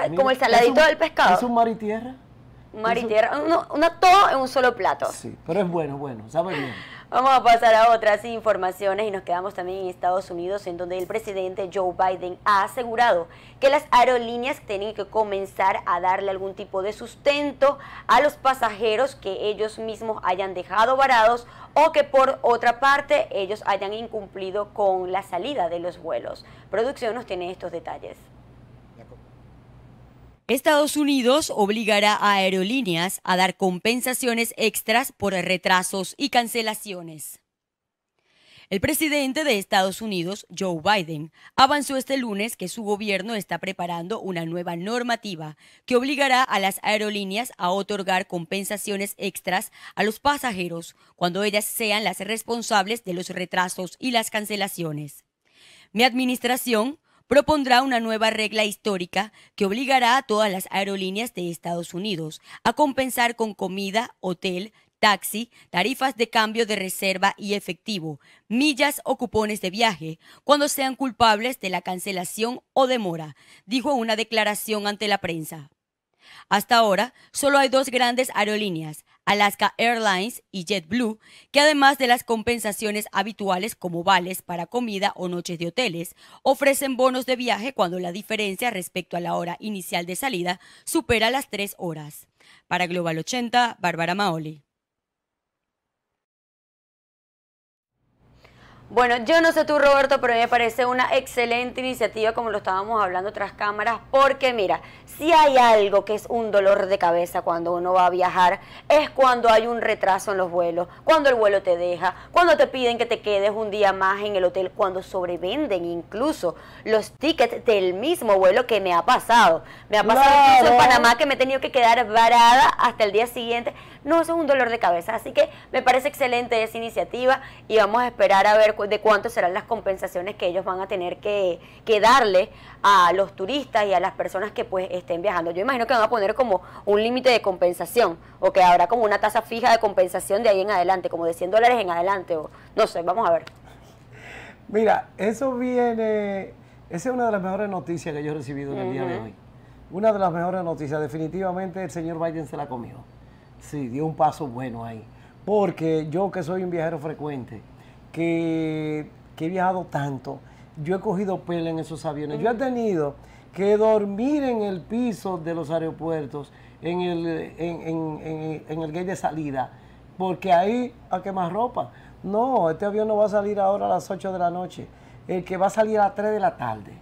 Ah, como el saladito del pescado. ¿Es un mar y tierra? mar y tierra, uno, todo en un solo plato. Sí, pero es bueno, bueno, sabe bien. Vamos a pasar a otras informaciones y nos quedamos también en Estados Unidos, en donde el presidente Joe Biden ha asegurado que las aerolíneas tienen que comenzar a darle algún tipo de sustento a los pasajeros que ellos mismos hayan dejado varados o que por otra parte ellos hayan incumplido con la salida de los vuelos. Producción nos tiene estos detalles. Estados Unidos obligará a aerolíneas a dar compensaciones extras por retrasos y cancelaciones. El presidente de Estados Unidos, Joe Biden, avanzó este lunes que su gobierno está preparando una nueva normativa que obligará a las aerolíneas a otorgar compensaciones extras a los pasajeros cuando ellas sean las responsables de los retrasos y las cancelaciones. Mi administración propondrá una nueva regla histórica que obligará a todas las aerolíneas de Estados Unidos a compensar con comida, hotel, taxi, tarifas de cambio de reserva y efectivo, millas o cupones de viaje, cuando sean culpables de la cancelación o demora, dijo una declaración ante la prensa. Hasta ahora, solo hay dos grandes aerolíneas, Alaska Airlines y JetBlue, que además de las compensaciones habituales como vales para comida o noches de hoteles, ofrecen bonos de viaje cuando la diferencia respecto a la hora inicial de salida supera las tres horas. Para Global 80, Bárbara Maoli. Bueno, yo no sé tú, Roberto, pero me parece una excelente iniciativa, como lo estábamos hablando tras cámaras, porque mira, si hay algo que es un dolor de cabeza cuando uno va a viajar, es cuando hay un retraso en los vuelos, cuando el vuelo te deja, cuando te piden que te quedes un día más en el hotel, cuando sobrevenden incluso los tickets del mismo vuelo que me ha pasado. Me ha pasado incluso en Panamá que me he tenido que quedar varada hasta el día siguiente no eso es un dolor de cabeza. Así que me parece excelente esa iniciativa y vamos a esperar a ver de cuánto serán las compensaciones que ellos van a tener que, darle a los turistas y a las personas que pues estén viajando. Yo imagino que van a poner como un límite de compensación o que habrá como una tasa fija de compensación de ahí en adelante, como de 100 dólares en adelante o no sé, vamos a ver. Mira, eso viene, esa es una de las mejores noticias que yo he recibido en el día de hoy. Una de las mejores noticias, definitivamente el señor Biden se la comió. Sí, dio un paso bueno ahí. Porque yo que soy un viajero frecuente, que, he viajado tanto, yo he cogido pelo en esos aviones. Yo he tenido que dormir en el piso de los aeropuertos, en el, en, el gate de salida, porque ahí a más ropa. No, este avión no va a salir ahora a las 8 de la noche, el que va a salir a las 3 de la tarde.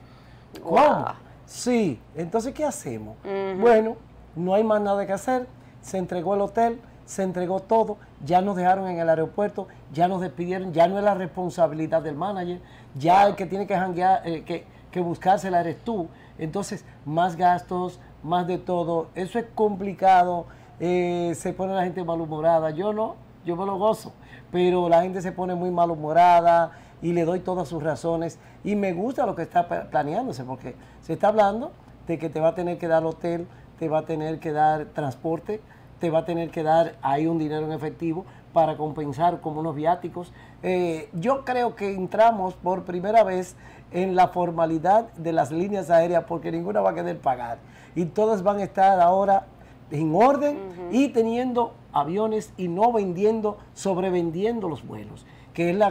Sí, entonces ¿qué hacemos? Bueno, no hay más nada que hacer se entregó el hotel, se entregó todo, ya nos dejaron en el aeropuerto, ya nos despidieron, ya no es la responsabilidad del manager, ya el que tiene que, janguear, eh, que, buscársela eres tú. Entonces, más gastos, más de todo, eso es complicado, eh, se pone la gente malhumorada, yo no, yo me lo gozo, pero la gente se pone muy malhumorada y le doy todas sus razones y me gusta lo que está planeándose porque se está hablando de que te va a tener que dar el hotel, te va a tener que dar transporte, te va a tener que dar ahí un dinero en efectivo para compensar como unos viáticos. Eh, yo creo que entramos por primera vez en la formalidad de las líneas aéreas porque ninguna va a querer pagar y todas van a estar ahora en orden y teniendo aviones y no vendiendo, sobrevendiendo los vuelos, que es la,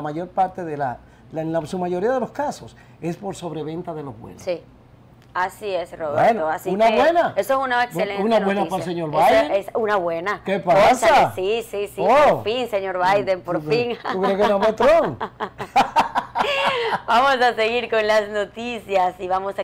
mayor parte de la, en la, su mayoría de los casos, es por sobreventa de los vuelos. Sí. Así es, Roberto. Así una buena. Eso es una excelente. Una buena para el señor Biden. Es, una buena. ¿Qué pasa? sí, sí, sí. Por oh. fin, señor Biden, por fin. ¿Tú crees que no me Trump? vamos a seguir con las noticias y vamos a.